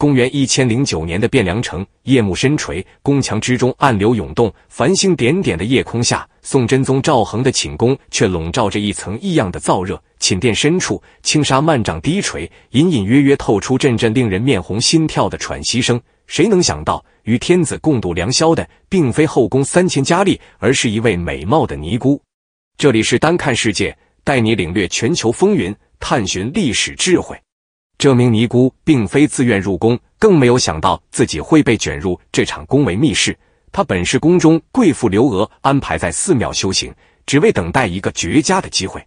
公元一千零九年的汴梁城，夜幕深垂，宫墙之中暗流涌动。繁星点点的夜空下，宋真宗赵恒的寝宫却笼罩着一层异样的燥热。寝殿深处，轻纱幔帐低垂，隐隐约约透出阵阵令人面红心跳的喘息声。谁能想到，与天子共度良宵的，并非后宫三千佳丽，而是一位美貌的尼姑。这里是单看世界，带你领略全球风云，探寻历史智慧。这名尼姑并非自愿入宫，更没有想到自己会被卷入这场宫闱密事。她本是宫中贵妇刘娥安排在寺庙修行，只为等待一个绝佳的机会，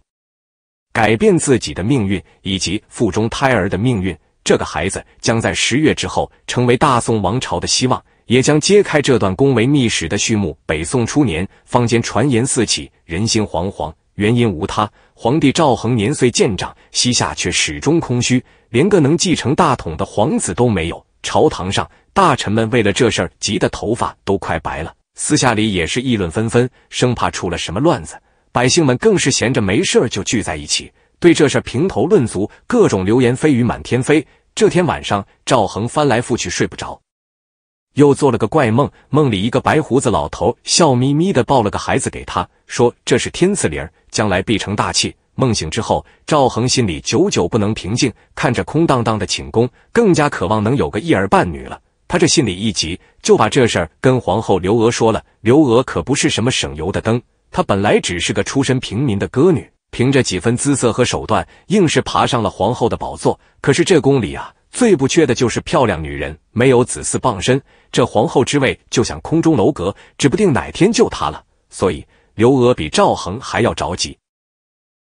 改变自己的命运以及腹中胎儿的命运。这个孩子将在十月之后成为大宋王朝的希望，也将揭开这段宫闱密史的序幕。北宋初年，坊间传言四起，人心惶惶。原因无他，皇帝赵恒年岁渐长，膝下却始终空虚。连个能继承大统的皇子都没有，朝堂上大臣们为了这事儿急得头发都快白了，私下里也是议论纷纷，生怕出了什么乱子。百姓们更是闲着没事儿就聚在一起，对这事评头论足，各种流言蜚语满天飞。这天晚上，赵恒翻来覆去睡不着，又做了个怪梦，梦里一个白胡子老头笑眯眯的抱了个孩子给他，说这是天赐儿，将来必成大器。梦醒之后，赵恒心里久久不能平静，看着空荡荡的寝宫，更加渴望能有个一儿半女了。他这心里一急，就把这事儿跟皇后刘娥说了。刘娥可不是什么省油的灯，她本来只是个出身平民的歌女，凭着几分姿色和手段，硬是爬上了皇后的宝座。可是这宫里啊，最不缺的就是漂亮女人，没有子嗣傍身，这皇后之位就像空中楼阁，指不定哪天就塌了。所以刘娥比赵恒还要着急。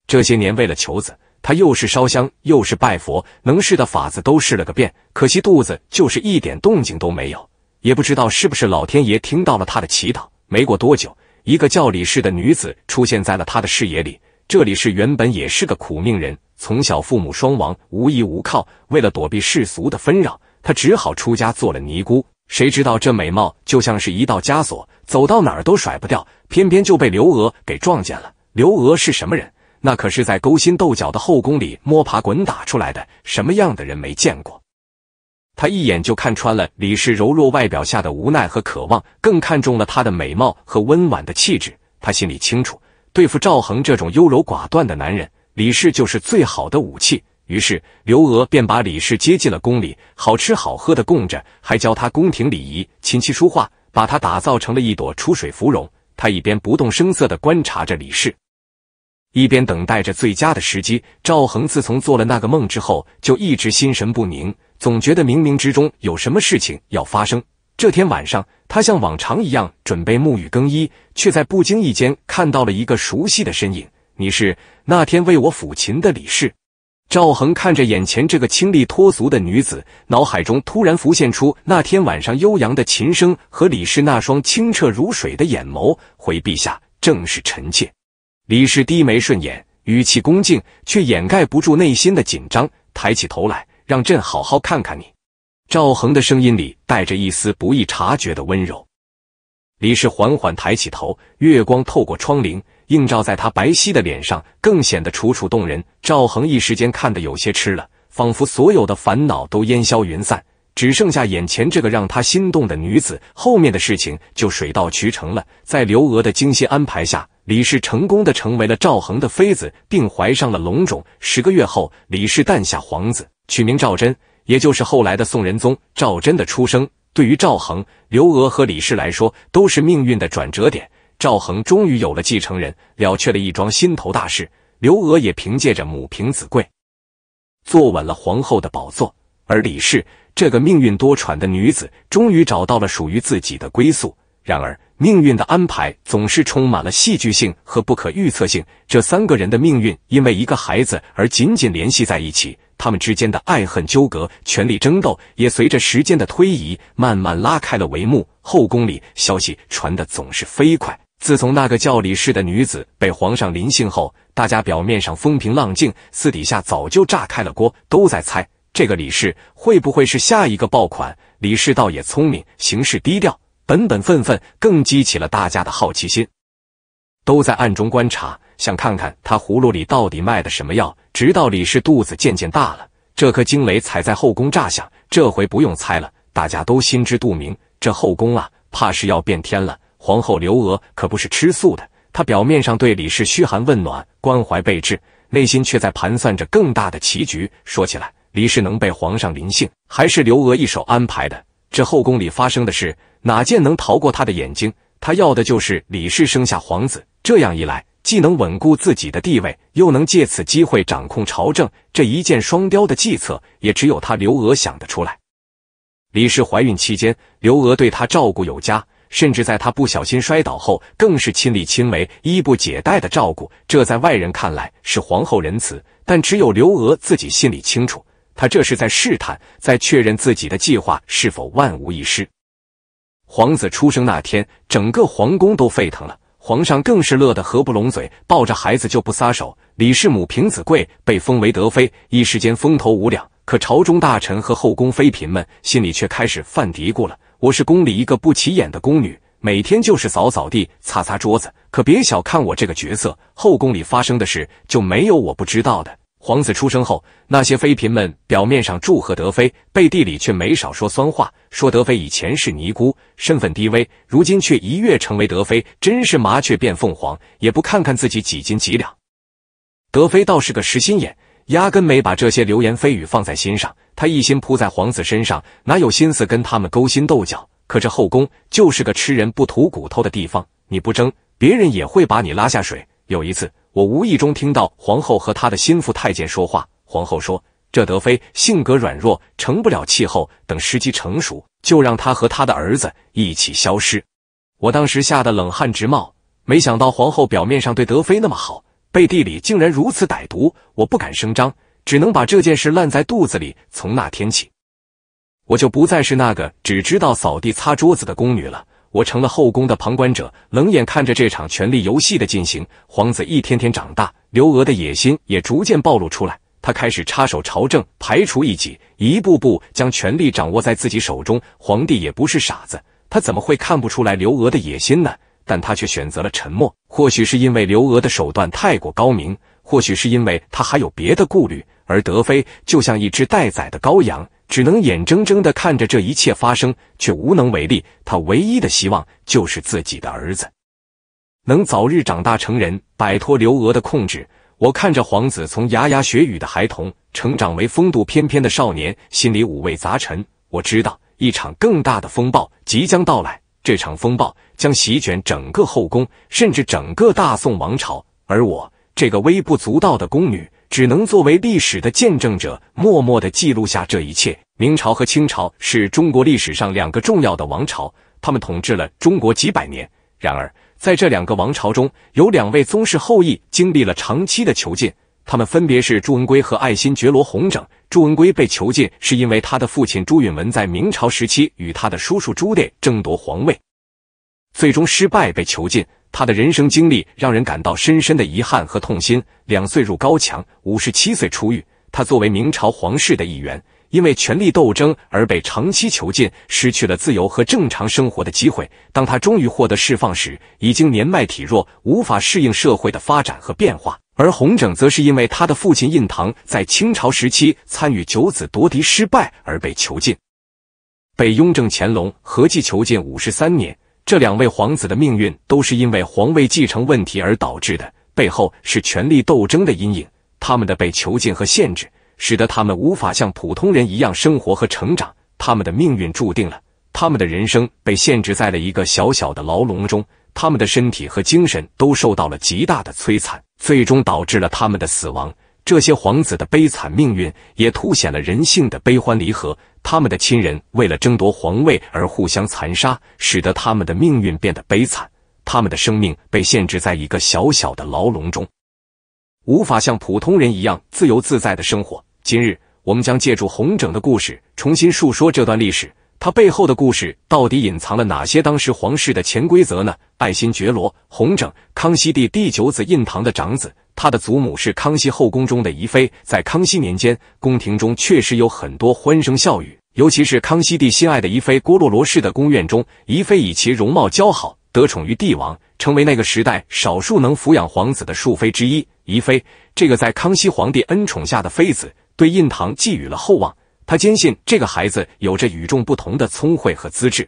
这些年为了求子，他又是烧香又是拜佛，能试的法子都试了个遍，可惜肚子就是一点动静都没有。也不知道是不是老天爷听到了他的祈祷。没过多久，一个叫李氏的女子出现在了他的视野里。这李氏原本也是个苦命人，从小父母双亡，无依无靠。为了躲避世俗的纷扰，他只好出家做了尼姑。谁知道这美貌就像是一道枷锁，走到哪儿都甩不掉，偏偏就被刘娥给撞见了。刘娥是什么人？那可是在勾心斗角的后宫里摸爬滚打出来的，什么样的人没见过？他一眼就看穿了李氏柔弱外表下的无奈和渴望，更看重了她的美貌和温婉的气质。他心里清楚，对付赵恒这种优柔寡断的男人，李氏就是最好的武器。于是，刘娥便把李氏接进了宫里，好吃好喝的供着，还教他宫廷礼仪、琴棋书画，把他打造成了一朵出水芙蓉。他一边不动声色的观察着李氏。一边等待着最佳的时机，赵恒自从做了那个梦之后，就一直心神不宁，总觉得冥冥之中有什么事情要发生。这天晚上，他像往常一样准备沐浴更衣，却在不经意间看到了一个熟悉的身影。你是那天为我抚琴的李氏。赵恒看着眼前这个清丽脱俗的女子，脑海中突然浮现出那天晚上悠扬的琴声和李氏那双清澈如水的眼眸。回陛下，正是臣妾。李氏低眉顺眼，语气恭敬，却掩盖不住内心的紧张。抬起头来，让朕好好看看你。赵恒的声音里带着一丝不易察觉的温柔。李氏缓缓抬起头，月光透过窗棂，映照在她白皙的脸上，更显得楚楚动人。赵恒一时间看得有些痴了，仿佛所有的烦恼都烟消云散，只剩下眼前这个让他心动的女子。后面的事情就水到渠成了，在刘娥的精心安排下。李氏成功的成为了赵恒的妃子，并怀上了龙种。十个月后，李氏诞下皇子，取名赵祯，也就是后来的宋仁宗。赵祯的出生对于赵恒、刘娥和李氏来说都是命运的转折点。赵恒终于有了继承人，了却了一桩心头大事。刘娥也凭借着母凭子贵，坐稳了皇后的宝座。而李氏这个命运多舛的女子，终于找到了属于自己的归宿。然而。命运的安排总是充满了戏剧性和不可预测性。这三个人的命运因为一个孩子而紧紧联系在一起，他们之间的爱恨纠葛、权力争斗也随着时间的推移慢慢拉开了帷幕。后宫里消息传的总是飞快。自从那个叫李氏的女子被皇上临幸后，大家表面上风平浪静，私底下早就炸开了锅，都在猜这个李氏会不会是下一个爆款。李氏倒也聪明，行事低调。本本分分，更激起了大家的好奇心，都在暗中观察，想看看他葫芦里到底卖的什么药。直到李氏肚子渐渐大了，这颗惊雷踩在后宫炸响。这回不用猜了，大家都心知肚明，这后宫啊，怕是要变天了。皇后刘娥可不是吃素的，她表面上对李氏嘘寒问暖，关怀备至，内心却在盘算着更大的棋局。说起来，李氏能被皇上临幸，还是刘娥一手安排的。这后宫里发生的事。哪件能逃过他的眼睛？他要的就是李氏生下皇子，这样一来，既能稳固自己的地位，又能借此机会掌控朝政。这一箭双雕的计策，也只有他刘娥想得出来。李氏怀孕期间，刘娥对他照顾有加，甚至在他不小心摔倒后，更是亲力亲为、衣不解带的照顾。这在外人看来是皇后仁慈，但只有刘娥自己心里清楚，她这是在试探，在确认自己的计划是否万无一失。皇子出生那天，整个皇宫都沸腾了，皇上更是乐得合不拢嘴，抱着孩子就不撒手。李氏母凭子贵，被封为德妃，一时间风头无两。可朝中大臣和后宫妃嫔们心里却开始犯嘀咕了。我是宫里一个不起眼的宫女，每天就是扫扫地、擦擦桌子，可别小看我这个角色。后宫里发生的事，就没有我不知道的。皇子出生后，那些妃嫔们表面上祝贺德妃，背地里却没少说酸话，说德妃以前是尼姑，身份低微，如今却一跃成为德妃，真是麻雀变凤凰，也不看看自己几斤几两。德妃倒是个实心眼，压根没把这些流言蜚语放在心上，她一心扑在皇子身上，哪有心思跟他们勾心斗角？可这后宫就是个吃人不吐骨头的地方，你不争，别人也会把你拉下水。有一次。我无意中听到皇后和她的心腹太监说话。皇后说：“这德妃性格软弱，成不了气候。等时机成熟，就让她和她的儿子一起消失。”我当时吓得冷汗直冒。没想到皇后表面上对德妃那么好，背地里竟然如此歹毒。我不敢声张，只能把这件事烂在肚子里。从那天起，我就不再是那个只知道扫地擦桌子的宫女了。我成了后宫的旁观者，冷眼看着这场权力游戏的进行。皇子一天天长大，刘娥的野心也逐渐暴露出来。他开始插手朝政，排除异己，一步步将权力掌握在自己手中。皇帝也不是傻子，他怎么会看不出来刘娥的野心呢？但他却选择了沉默。或许是因为刘娥的手段太过高明，或许是因为他还有别的顾虑。而德妃就像一只待宰的羔羊。只能眼睁睁的看着这一切发生，却无能为力。他唯一的希望就是自己的儿子能早日长大成人，摆脱刘娥的控制。我看着皇子从牙牙学语的孩童成长为风度翩翩的少年，心里五味杂陈。我知道，一场更大的风暴即将到来，这场风暴将席卷整个后宫，甚至整个大宋王朝。而我，这个微不足道的宫女。只能作为历史的见证者，默默的记录下这一切。明朝和清朝是中国历史上两个重要的王朝，他们统治了中国几百年。然而，在这两个王朝中，有两位宗室后裔经历了长期的囚禁，他们分别是朱文圭和爱新觉罗弘整。朱文圭被囚禁是因为他的父亲朱允文在明朝时期与他的叔叔朱棣争夺皇位，最终失败被囚禁。他的人生经历让人感到深深的遗憾和痛心。两岁入高墙，五十七岁出狱。他作为明朝皇室的一员，因为权力斗争而被长期囚禁，失去了自由和正常生活的机会。当他终于获得释放时，已经年迈体弱，无法适应社会的发展和变化。而洪拯则是因为他的父亲胤堂在清朝时期参与九子夺嫡失败而被囚禁，被雍正、乾隆合计囚禁五十三年。这两位皇子的命运都是因为皇位继承问题而导致的，背后是权力斗争的阴影。他们的被囚禁和限制，使得他们无法像普通人一样生活和成长。他们的命运注定了，他们的人生被限制在了一个小小的牢笼中。他们的身体和精神都受到了极大的摧残，最终导致了他们的死亡。这些皇子的悲惨命运，也凸显了人性的悲欢离合。他们的亲人为了争夺皇位而互相残杀，使得他们的命运变得悲惨。他们的生命被限制在一个小小的牢笼中，无法像普通人一样自由自在的生活。今日，我们将借助红整的故事，重新述说这段历史。它背后的故事到底隐藏了哪些当时皇室的潜规则呢？爱新觉罗·弘整，康熙帝第九子胤堂的长子。他的祖母是康熙后宫中的宜妃，在康熙年间，宫廷中确实有很多欢声笑语，尤其是康熙帝心爱的宜妃郭络罗氏的宫院中，宜妃以其容貌姣好，得宠于帝王，成为那个时代少数能抚养皇子的庶妃之一。宜妃这个在康熙皇帝恩宠下的妃子，对胤堂寄予了厚望，他坚信这个孩子有着与众不同的聪慧和资质，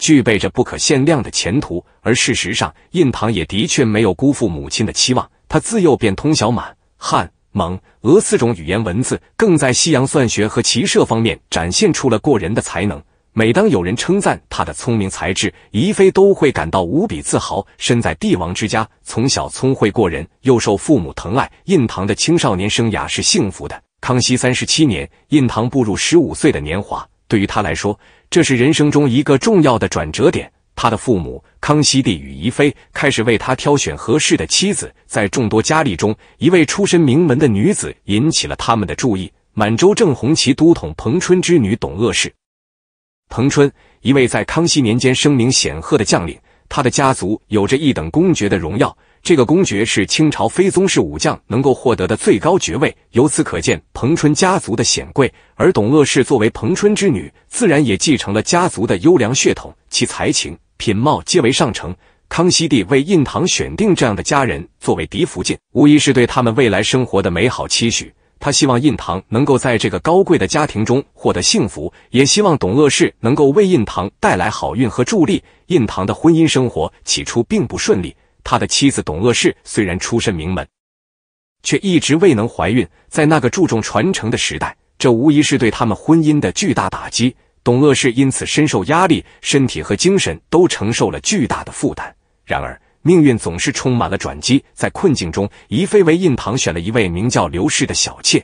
具备着不可限量的前途。而事实上，胤堂也的确没有辜负母亲的期望。他自幼便通晓满、汉、蒙、俄四种语言文字，更在西洋算学和骑射方面展现出了过人的才能。每当有人称赞他的聪明才智，宜妃都会感到无比自豪。身在帝王之家，从小聪慧过人，又受父母疼爱，印堂的青少年生涯是幸福的。康熙三十七年，印堂步入十五岁的年华，对于他来说，这是人生中一个重要的转折点。他的父母康熙帝与宜妃开始为他挑选合适的妻子，在众多佳丽中，一位出身名门的女子引起了他们的注意——满洲正红旗都统彭春之女董鄂氏。彭春，一位在康熙年间声名显赫的将领，他的家族有着一等公爵的荣耀。这个公爵是清朝非宗室武将能够获得的最高爵位，由此可见彭春家族的显贵。而董鄂氏作为彭春之女，自然也继承了家族的优良血统，其才情、品貌皆为上乘。康熙帝为印堂选定这样的家人作为嫡福晋，无疑是对他们未来生活的美好期许。他希望印堂能够在这个高贵的家庭中获得幸福，也希望董鄂氏能够为印堂带来好运和助力。印堂的婚姻生活起初并不顺利。他的妻子董鄂氏虽然出身名门，却一直未能怀孕。在那个注重传承的时代，这无疑是对他们婚姻的巨大打击。董鄂氏因此深受压力，身体和精神都承受了巨大的负担。然而，命运总是充满了转机，在困境中，宜妃为印堂选了一位名叫刘氏的小妾。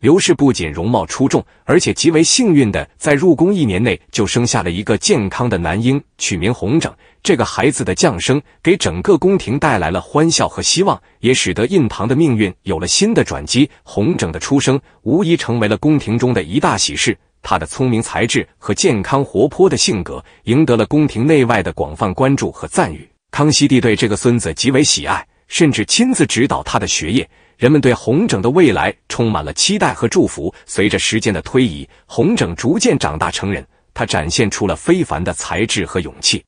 刘氏不仅容貌出众，而且极为幸运的在入宫一年内就生下了一个健康的男婴，取名弘整。这个孩子的降生给整个宫廷带来了欢笑和希望，也使得印堂的命运有了新的转机。弘整的出生无疑成为了宫廷中的一大喜事。他的聪明才智和健康活泼的性格赢得了宫廷内外的广泛关注和赞誉。康熙帝对这个孙子极为喜爱，甚至亲自指导他的学业。人们对红整的未来充满了期待和祝福。随着时间的推移，红整逐渐长大成人，他展现出了非凡的才智和勇气，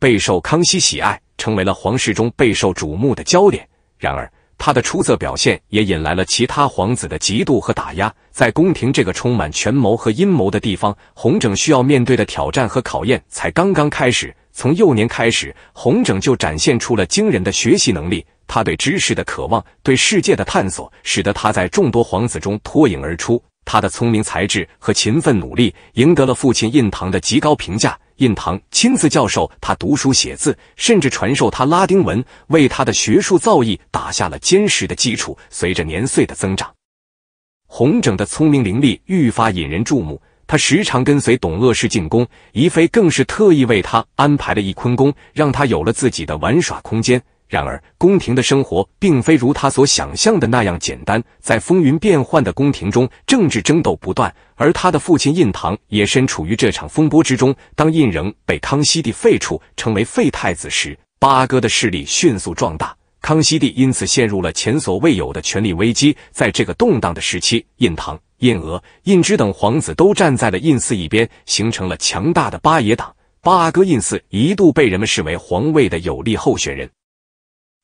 备受康熙喜爱，成为了皇室中备受瞩目的焦点。然而，他的出色表现也引来了其他皇子的嫉妒和打压。在宫廷这个充满权谋和阴谋的地方，红整需要面对的挑战和考验才刚刚开始。从幼年开始，红整就展现出了惊人的学习能力。他对知识的渴望，对世界的探索，使得他在众多皇子中脱颖而出。他的聪明才智和勤奋努力，赢得了父亲印堂的极高评价。印堂亲自教授他读书写字，甚至传授他拉丁文，为他的学术造诣打下了坚实的基础。随着年岁的增长，弘整的聪明伶俐愈发引人注目。他时常跟随董鄂氏进宫，宜妃更是特意为他安排了翊坤宫，让他有了自己的玩耍空间。然而，宫廷的生活并非如他所想象的那样简单。在风云变幻的宫廷中，政治争斗不断，而他的父亲胤唐也身处于这场风波之中。当胤仍被康熙帝废黜，成为废太子时，八阿哥的势力迅速壮大，康熙帝因此陷入了前所未有的权力危机。在这个动荡的时期，胤唐、胤额、胤禛等皇子都站在了胤祀一边，形成了强大的八爷党。八阿哥胤祀一度被人们视为皇位的有力候选人。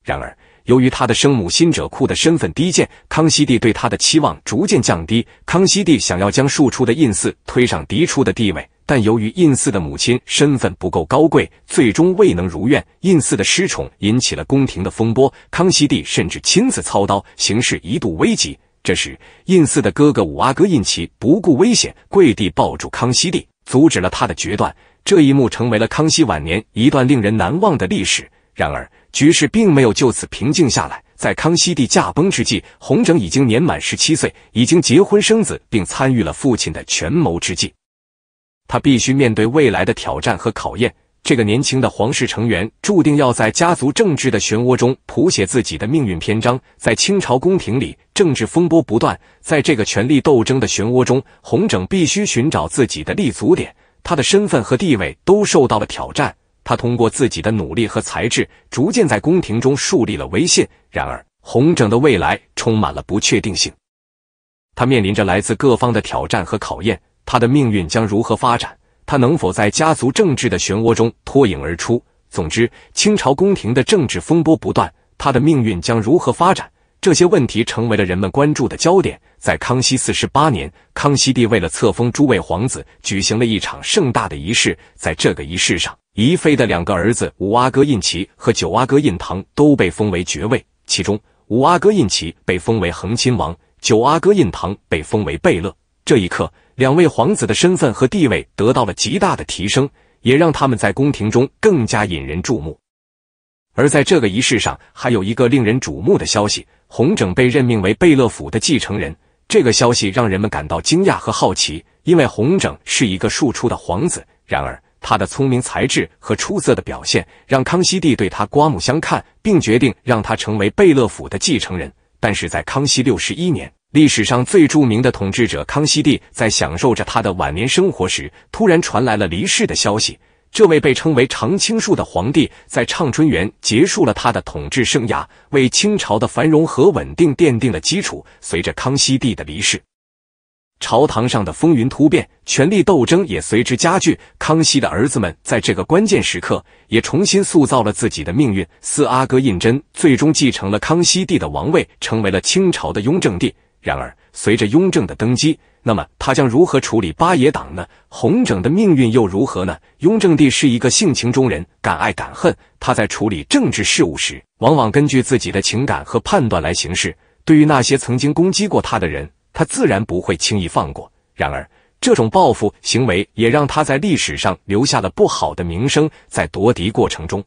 然而，由于他的生母辛者库的身份低贱，康熙帝对他的期望逐渐降低。康熙帝想要将庶出的胤祀推上嫡出的地位，但由于胤祀的母亲身份不够高贵，最终未能如愿。胤祀的失宠引起了宫廷的风波，康熙帝甚至亲自操刀，形势一度危急。这时，胤祀的哥哥五阿哥胤祺不顾危险，跪地抱住康熙帝，阻止了他的决断。这一幕成为了康熙晚年一段令人难忘的历史。然而，局势并没有就此平静下来。在康熙帝驾崩之际，弘整已经年满十七岁，已经结婚生子，并参与了父亲的权谋之际。他必须面对未来的挑战和考验。这个年轻的皇室成员注定要在家族政治的漩涡中谱写自己的命运篇章。在清朝宫廷里，政治风波不断，在这个权力斗争的漩涡中，弘整必须寻找自己的立足点。他的身份和地位都受到了挑战。他通过自己的努力和才智，逐渐在宫廷中树立了威信。然而，洪拯的未来充满了不确定性，他面临着来自各方的挑战和考验。他的命运将如何发展？他能否在家族政治的漩涡中脱颖而出？总之，清朝宫廷的政治风波不断，他的命运将如何发展？这些问题成为了人们关注的焦点。在康熙四十八年，康熙帝为了册封诸位皇子，举行了一场盛大的仪式。在这个仪式上，宜妃的两个儿子五阿哥胤祺和九阿哥胤堂都被封为爵位。其中，五阿哥胤祺被封为恒亲王，九阿哥胤堂被封为贝勒。这一刻，两位皇子的身份和地位得到了极大的提升，也让他们在宫廷中更加引人注目。而在这个仪式上，还有一个令人瞩目的消息：洪整被任命为贝勒府的继承人。这个消息让人们感到惊讶和好奇，因为洪整是一个庶出的皇子。然而，他的聪明才智和出色的表现，让康熙帝对他刮目相看，并决定让他成为贝勒府的继承人。但是在康熙六十一年，历史上最著名的统治者康熙帝在享受着他的晚年生活时，突然传来了离世的消息。这位被称为常青树的皇帝，在畅春园结束了他的统治生涯，为清朝的繁荣和稳定奠定了基础。随着康熙帝的离世，朝堂上的风云突变，权力斗争也随之加剧。康熙的儿子们在这个关键时刻也重新塑造了自己的命运。四阿哥胤禛最终继承了康熙帝的王位，成为了清朝的雍正帝。然而，随着雍正的登基，那么他将如何处理八爷党呢？洪整的命运又如何呢？雍正帝是一个性情中人，敢爱敢恨。他在处理政治事务时，往往根据自己的情感和判断来行事。对于那些曾经攻击过他的人，他自然不会轻易放过。然而，这种报复行为也让他在历史上留下了不好的名声。在夺嫡过程中。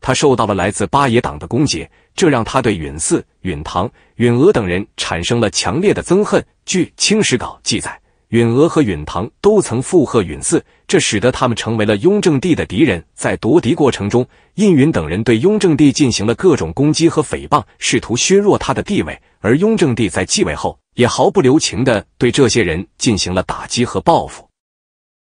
他受到了来自八爷党的攻击，这让他对允嗣、允唐、允娥等人产生了强烈的憎恨。据《清史稿》记载，允娥和允唐都曾附和允嗣，这使得他们成为了雍正帝的敌人。在夺嫡过程中，胤允等人对雍正帝进行了各种攻击和诽谤，试图削弱他的地位。而雍正帝在继位后，也毫不留情地对这些人进行了打击和报复。